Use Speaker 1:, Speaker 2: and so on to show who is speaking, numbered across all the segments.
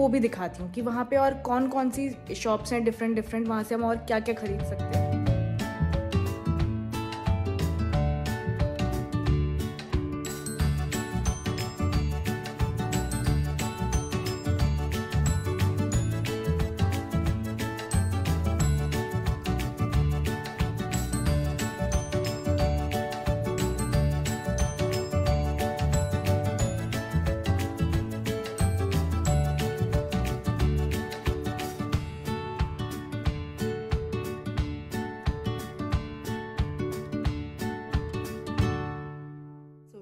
Speaker 1: वो भी दिखाती हूँ कि वहाँ पे और कौन कौन सी शॉप्स हैं डिफरेंट डिफरेंट वहाँ से हम और क्या क्या खरीद सकते हैं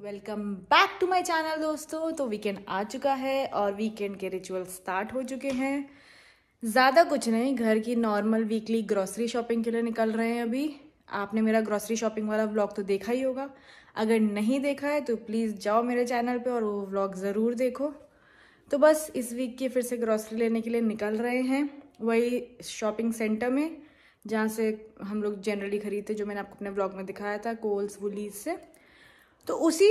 Speaker 1: welcome back to my channel दोस्तों तो वीकेंड आ चुका है और वीकेंड के रिचुअल स्टार्ट हो चुके हैं ज़्यादा कुछ नहीं घर की नॉर्मल वीकली ग्रॉसरी शॉपिंग के लिए निकल रहे हैं अभी आपने मेरा ग्रॉसरी शॉपिंग वाला व्लॉग तो देखा ही होगा अगर नहीं देखा है तो प्लीज़ जाओ मेरे चैनल पर और वो व्लॉग ज़रूर देखो तो बस इस वीक की फिर से ग्रॉसरी लेने के लिए निकल रहे हैं वही शॉपिंग सेंटर में जहाँ से हम लोग जनरली खरीदते जो मैंने आपको अपने ब्लॉग में दिखाया था कोल्स वुलीज से तो उसी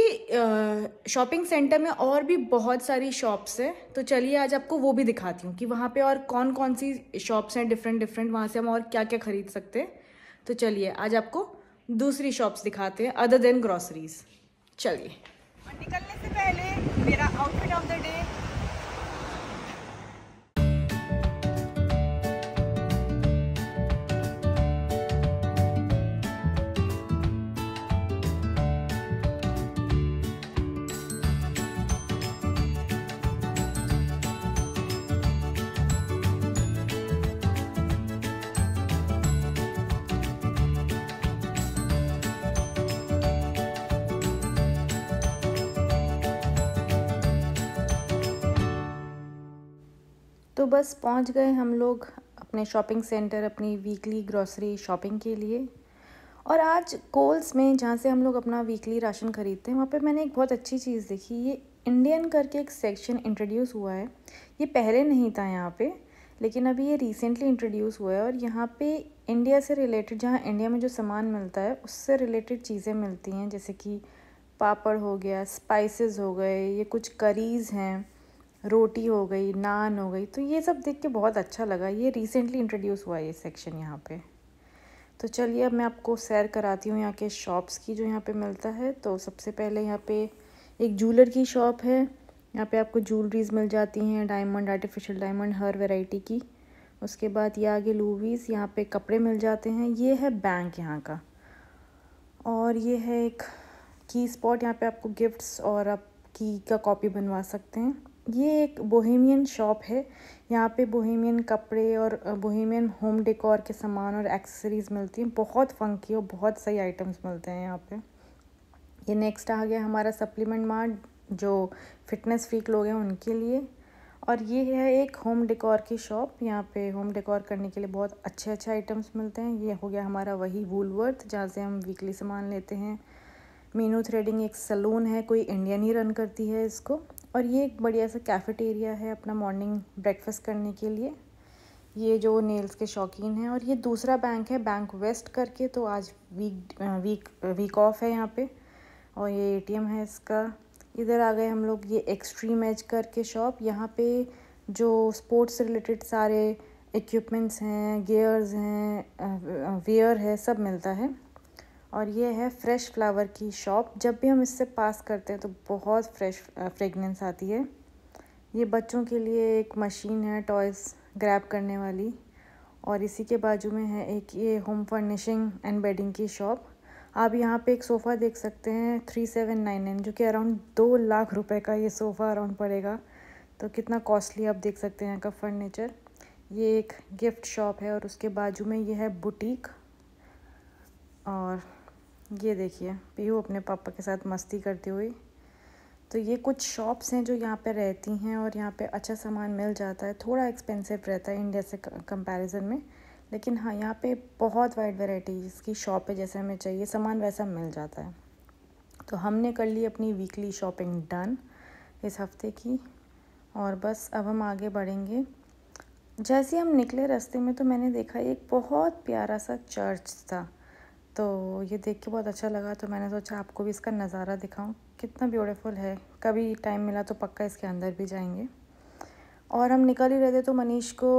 Speaker 1: शॉपिंग सेंटर में और भी बहुत सारी शॉप्स हैं तो चलिए आज आपको वो भी दिखाती हूँ कि वहाँ पे और कौन कौन सी शॉप्स हैं डिफरेंट डिफरेंट वहाँ से हम और क्या क्या खरीद सकते हैं तो चलिए आज आपको दूसरी शॉप्स दिखाते हैं अदर देन ग्रॉसरीज चलिए और निकलने से पहले मेरा आउटफिट ऑफ द डे तो बस पहुंच गए हम लोग अपने शॉपिंग सेंटर अपनी वीकली ग्रॉसरी शॉपिंग के लिए और आज कोल्स में जहाँ से हम लोग अपना वीकली राशन खरीदते हैं वहाँ पे मैंने एक बहुत अच्छी चीज़ देखी ये इंडियन करके एक सेक्शन इंट्रोड्यूस हुआ है ये पहले नहीं था यहाँ पे लेकिन अभी ये रिसेंटली इंट्रोड्यूस हुआ है और यहाँ पे इंडिया से रिलेटेड जहाँ इंडिया में जो सामान मिलता है उससे रिलेटेड चीज़ें मिलती हैं जैसे कि पापड़ हो गया स्पाइसेस हो गए ये कुछ करीज़ हैं रोटी हो गई नान हो गई तो ये सब देख के बहुत अच्छा लगा ये रिसेंटली इंट्रोड्यूस हुआ ये सेक्शन यहाँ पे तो चलिए अब मैं आपको सैर कराती हूँ यहाँ के शॉप्स की जो यहाँ पे मिलता है तो सबसे पहले यहाँ पे एक जूलर की शॉप है यहाँ पे आपको जूलरीज मिल जाती हैं डायमंड आर्टिफिशियल डायमंड हर वेराइटी की उसके बाद ये आगे लूवीज़ यहाँ पर कपड़े मिल जाते हैं ये है बैंक यहाँ का और ये है एक की स्पॉट यहाँ पर आपको गिफ्ट और आप की का कॉपी बनवा सकते हैं ये एक बोहेमियन शॉप है यहाँ पे बोहेमियन कपड़े और बोहेमियन होम डेकोर के सामान और एक्सेसरीज मिलती हैं बहुत फंकी और बहुत सही आइटम्स मिलते हैं यहाँ पे ये नेक्स्ट आ गया हमारा सप्लीमेंट मार्ट जो फिटनेस फ्रीक लोग हैं उनके लिए और ये है एक होम डेकोर की शॉप यहाँ पे होम डेकोर करने के लिए बहुत अच्छे अच्छे आइटम्स मिलते हैं ये हो गया हमारा वही वूलवर्थ जहाँ से हम वीकली सामान लेते हैं मीनू थ्रेडिंग एक सलून है कोई इंडियन ही रन करती है इसको और ये एक बढ़िया सा कैफेटेरिया है अपना मॉर्निंग ब्रेकफास्ट करने के लिए ये जो नेल्स के शौकीन हैं और ये दूसरा बैंक है बैंक वेस्ट करके तो आज वीक वीक वीक ऑफ है यहाँ पे और ये एटीएम है इसका इधर आ गए हम लोग ये एक्सट्रीम एज करके शॉप यहाँ पे जो स्पोर्ट्स रिलेटेड सारे इक्विपमेंट्स हैं गियर्स हैं वेयर है सब मिलता है और ये है फ्रेश फ्लावर की शॉप जब भी हम इससे पास करते हैं तो बहुत फ्रेश फ्रेगनेंस आती है ये बच्चों के लिए एक मशीन है टॉयज़ ग्रैब करने वाली और इसी के बाजू में है एक ये होम फर्निशिंग एंड बेडिंग की शॉप आप यहाँ पे एक सोफ़ा देख सकते हैं थ्री सेवन नाइन नाइन जो कि अराउंड दो लाख रुपए का ये सोफ़ा अराउंड पड़ेगा तो कितना कॉस्टली आप देख सकते हैं यहाँ का फर्नीचर ये एक गिफ्ट शॉप है और उसके बाजू में ये है बुटीक और ये देखिए पीहू अपने पापा के साथ मस्ती करती हुई तो ये कुछ शॉप्स हैं जो यहाँ पे रहती हैं और यहाँ पे अच्छा सामान मिल जाता है थोड़ा एक्सपेंसिव रहता है इंडिया से कंपैरिजन में लेकिन हाँ यहाँ पे बहुत वाइड वेराइटीज़ की शॉप है जैसे हमें चाहिए सामान वैसा मिल जाता है तो हमने कर ली अपनी वीकली शॉपिंग डन इस हफ्ते की और बस अब हम आगे बढ़ेंगे जैसे हम निकले रास्ते में तो मैंने देखा एक बहुत प्यारा सा चर्च था तो ये देख के बहुत अच्छा लगा तो मैंने सोचा आपको भी इसका नज़ारा दिखाऊं कितना ब्यूटीफुल है कभी टाइम मिला तो पक्का इसके अंदर भी जाएंगे और हम निकल ही रहे थे तो मनीष को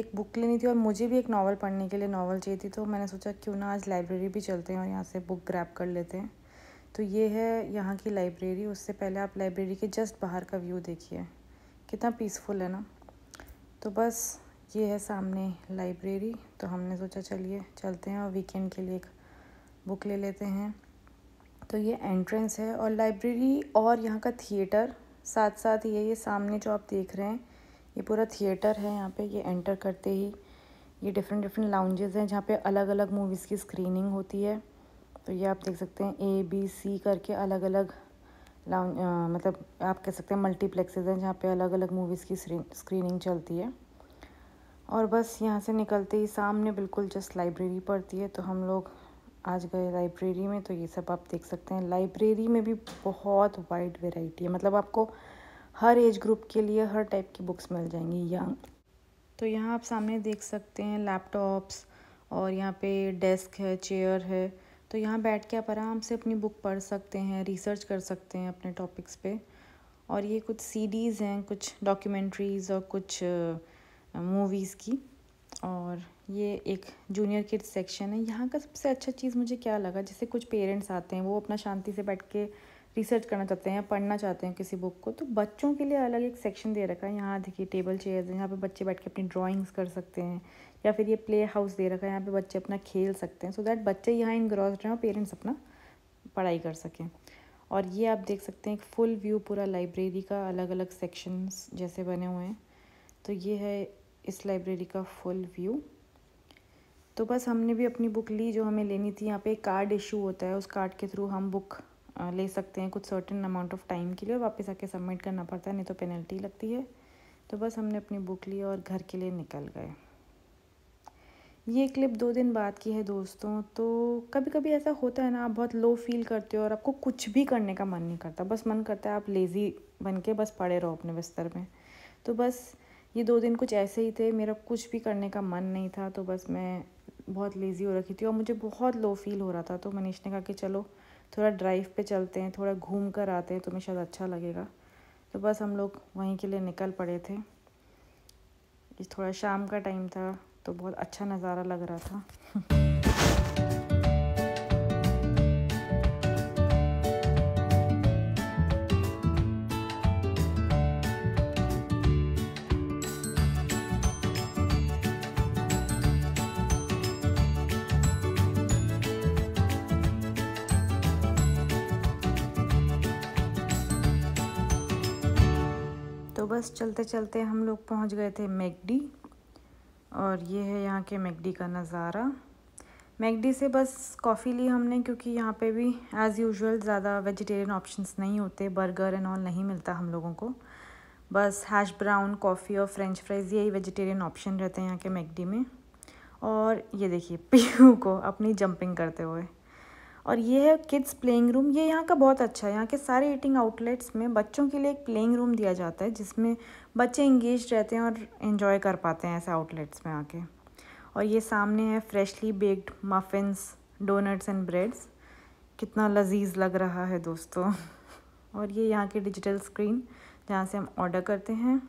Speaker 1: एक बुक लेनी थी और मुझे भी एक नावल पढ़ने के लिए नावल चाहिए थी तो मैंने सोचा क्यों ना आज लाइब्रेरी भी चलते हैं और यहाँ से बुक ग्रैप कर लेते हैं तो ये है यहाँ की लाइब्रेरी उससे पहले आप लाइब्रेरी के जस्ट बाहर का व्यू देखिए कितना पीसफुल है ना तो बस ये है सामने लाइब्रेरी तो हमने सोचा चलिए चलते हैं और वीकेंड के लिए बुक ले लेते हैं तो ये एंट्रेंस है और लाइब्रेरी और यहाँ का थिएटर साथ साथ ये ये सामने जो आप देख रहे हैं ये पूरा थिएटर है यहाँ पे ये एंटर करते ही ये डिफरेंट डिफरेंट लाउंजेस हैं जहाँ पे अलग अलग मूवीज़ की स्क्रीनिंग होती है तो ये आप देख सकते हैं ए बी सी करके अलग अलग लाउंज मतलब आप कह सकते हैं मल्टीप्लेक्सेज हैं जहाँ पे अलग अलग मूवीज़ की स्क्रीनिंग चलती है और बस यहाँ से निकलते ही सामने बिल्कुल जस्ट लाइब्रेरी पड़ती है तो हम लोग आज गए लाइब्रेरी में तो ये सब आप देख सकते हैं लाइब्रेरी में भी बहुत वाइड वेराइटी है मतलब आपको हर एज ग्रुप के लिए हर टाइप की बुक्स मिल जाएंगी यहाँ तो यहाँ आप सामने देख सकते हैं लैपटॉप्स और यहाँ पे डेस्क है चेयर है तो यहाँ बैठ के आप आराम से अपनी बुक पढ़ सकते हैं रिसर्च कर सकते हैं अपने टॉपिक्स पे और ये कुछ सीडीज़ हैं कुछ डॉक्यूमेंट्रीज़ और कुछ मूवीज़ की और ये एक जूनियर किड्स सेक्शन है यहाँ का सबसे अच्छा चीज़ मुझे क्या लगा जैसे कुछ पेरेंट्स आते हैं वो अपना शांति से बैठ के रिसर्च करना चाहते हैं या पढ़ना चाहते हैं किसी बुक को तो बच्चों के लिए अलग एक सेक्शन दे रखा है यहाँ देखिए टेबल चेयर्स हैं यहाँ पे बच्चे बैठ के अपनी ड्राइंग्स कर सकते हैं या फिर ये प्ले हाउस दे रखा है यहाँ पे बच्चे अपना खेल सकते हैं सो so दैट बच्चे यहाँ इंग्रॉज रहें और पेरेंट्स अपना पढ़ाई कर सकें और ये आप देख सकते हैं एक फुल व्यू पूरा लाइब्रेरी का अलग अलग सेक्शंस जैसे बने हुए हैं तो ये है इस लाइब्रेरी का फुल व्यू तो बस हमने भी अपनी बुक ली जो हमें लेनी थी यहाँ पे एक कार्ड इशू होता है उस कार्ड के थ्रू हम बुक ले सकते हैं कुछ सर्टेन अमाउंट ऑफ टाइम के लिए वापस आके सबमिट करना पड़ता है नहीं तो पेनल्टी लगती है तो बस हमने अपनी बुक ली और घर के लिए निकल गए ये क्लिप दो दिन बाद की है दोस्तों तो कभी कभी ऐसा होता है ना आप बहुत लो फील करते हो और आपको कुछ भी करने का मन नहीं करता बस मन करता है आप लेज़ी बन के बस पड़े रहो अपने बिस्तर में तो बस ये दो दिन कुछ ऐसे ही थे मेरा कुछ भी करने का मन नहीं था तो बस मैं बहुत लेज़ी हो रखी थी और मुझे बहुत लो फील हो रहा था तो मनीष ने कहा कि चलो थोड़ा ड्राइव पे चलते हैं थोड़ा घूम कर आते हैं तुम्हें शायद अच्छा लगेगा तो बस हम लोग वहीं के लिए निकल पड़े थे थोड़ा शाम का टाइम था तो बहुत अच्छा नज़ारा लग रहा था तो बस चलते चलते हम लोग पहुंच गए थे मैगडी और ये है यहाँ के मैगडी का नज़ारा मैगडी से बस कॉफ़ी ली हमने क्योंकि यहाँ पे भी एज़ यूजुअल ज़्यादा वेजिटेरियन ऑप्शंस नहीं होते बर्गर एंड ऑल नहीं मिलता हम लोगों को बस हैश ब्राउन कॉफ़ी और फ्रेंच फ्राइज़ यही वेजिटेरियन ऑप्शन रहते हैं यहाँ के मैगडी में और ये देखिए पीहू को अपनी जंपिंग करते हुए और ये है किड्स प्लेइंग रूम ये यहाँ का बहुत अच्छा है यहाँ के सारे ईटिंग आउटलेट्स में बच्चों के लिए एक प्लेइंग रूम दिया जाता है जिसमें बच्चे इंगेज रहते हैं और इन्जॉय कर पाते हैं ऐसे आउटलेट्स में आके और ये सामने है freshly baked muffins donuts and breads कितना लजीज लग रहा है दोस्तों और ये यहाँ के डिजिटल स्क्रीन जहाँ से हम ऑर्डर करते हैं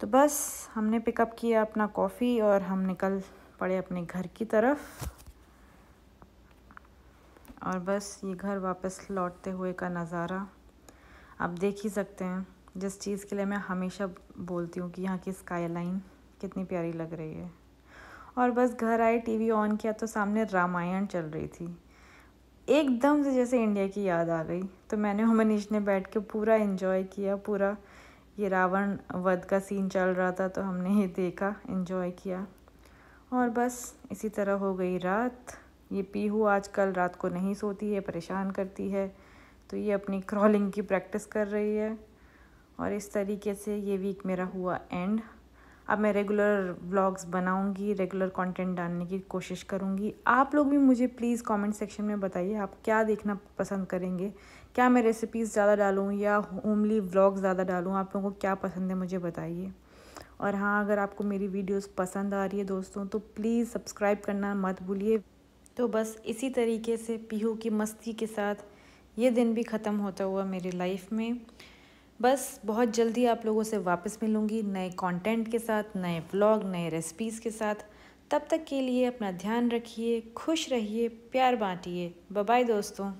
Speaker 1: तो बस हमने पिकअप किया अपना कॉफ़ी और हम निकल पड़े अपने घर की तरफ और बस ये घर वापस लौटते हुए का नज़ारा आप देख ही सकते हैं जिस चीज़ के लिए मैं हमेशा बोलती हूँ कि यहाँ की स्काई लाइन कितनी प्यारी लग रही है और बस घर आए टीवी ऑन किया तो सामने रामायण चल रही थी एकदम से जैसे इंडिया की याद आ गई तो मैंने और मनीष ने बैठ के पूरा इन्जॉय किया पूरा ये रावण वध का सीन चल रहा था तो हमने ये देखा इन्जॉय किया और बस इसी तरह हो गई रात ये पीहू आजकल रात को नहीं सोती है परेशान करती है तो ये अपनी क्रॉलिंग की प्रैक्टिस कर रही है और इस तरीके से ये वीक मेरा हुआ एंड अब मैं रेगुलर व्लॉग्स बनाऊंगी रेगुलर कंटेंट डालने की कोशिश करूंगी आप लोग भी मुझे प्लीज़ कमेंट सेक्शन में बताइए आप क्या देखना पसंद करेंगे क्या मैं रेसिपीज़ ज़्यादा डालूँ या होमली व्लॉग्स ज़्यादा डालूँ आप लोगों को क्या पसंद है मुझे बताइए और हाँ अगर आपको मेरी वीडियोस पसंद आ रही है दोस्तों तो प्लीज़ सब्सक्राइब करना मत भूलिए तो बस इसी तरीके से पीहू की मस्ती के साथ ये दिन भी ख़त्म होता हुआ मेरी लाइफ में बस बहुत जल्दी आप लोगों से वापस मिलूँगी नए कंटेंट के साथ नए व्लॉग नए रेसिपीज़ के साथ तब तक के लिए अपना ध्यान रखिए खुश रहिए प्यार बांटिए बाय दोस्तों